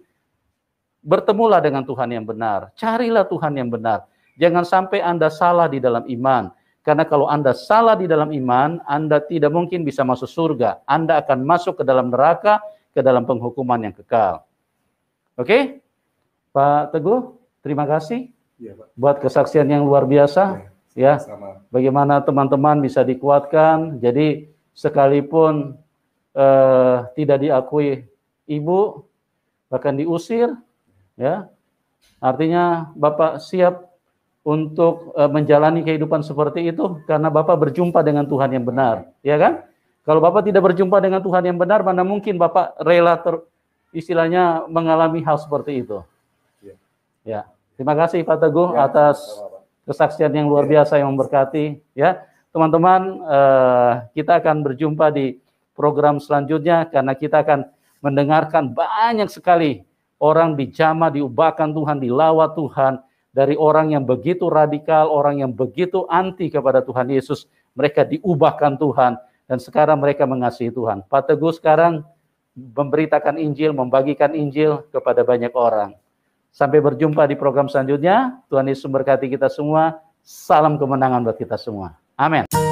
bertemulah dengan Tuhan yang benar. Carilah Tuhan yang benar. Jangan sampai Anda salah di dalam iman. Karena kalau Anda salah di dalam iman, Anda tidak mungkin bisa masuk surga. Anda akan masuk ke dalam neraka, ke dalam penghukuman yang kekal. Oke? Okay? Pak Teguh, terima kasih. Iya, Pak. buat kesaksian yang luar biasa iya, ya, ya. Sama. bagaimana teman-teman bisa dikuatkan jadi sekalipun eh, tidak diakui ibu bahkan diusir ya artinya bapak siap untuk eh, menjalani kehidupan seperti itu karena bapak berjumpa dengan Tuhan yang benar ya kan kalau bapak tidak berjumpa dengan Tuhan yang benar mana mungkin bapak rela ter istilahnya mengalami hal seperti itu iya. ya, ya. Terima kasih Pak Teguh ya, atas kesaksian yang luar ya. biasa yang memberkati ya. Teman-teman, uh, kita akan berjumpa di program selanjutnya karena kita akan mendengarkan banyak sekali orang di dijama, diubahkan Tuhan, dilawat Tuhan dari orang yang begitu radikal, orang yang begitu anti kepada Tuhan Yesus. Mereka diubahkan Tuhan dan sekarang mereka mengasihi Tuhan. Pak Teguh sekarang memberitakan Injil, membagikan Injil kepada banyak orang. Sampai berjumpa di program selanjutnya. Tuhan Yesus memberkati kita semua. Salam kemenangan buat kita semua. Amin.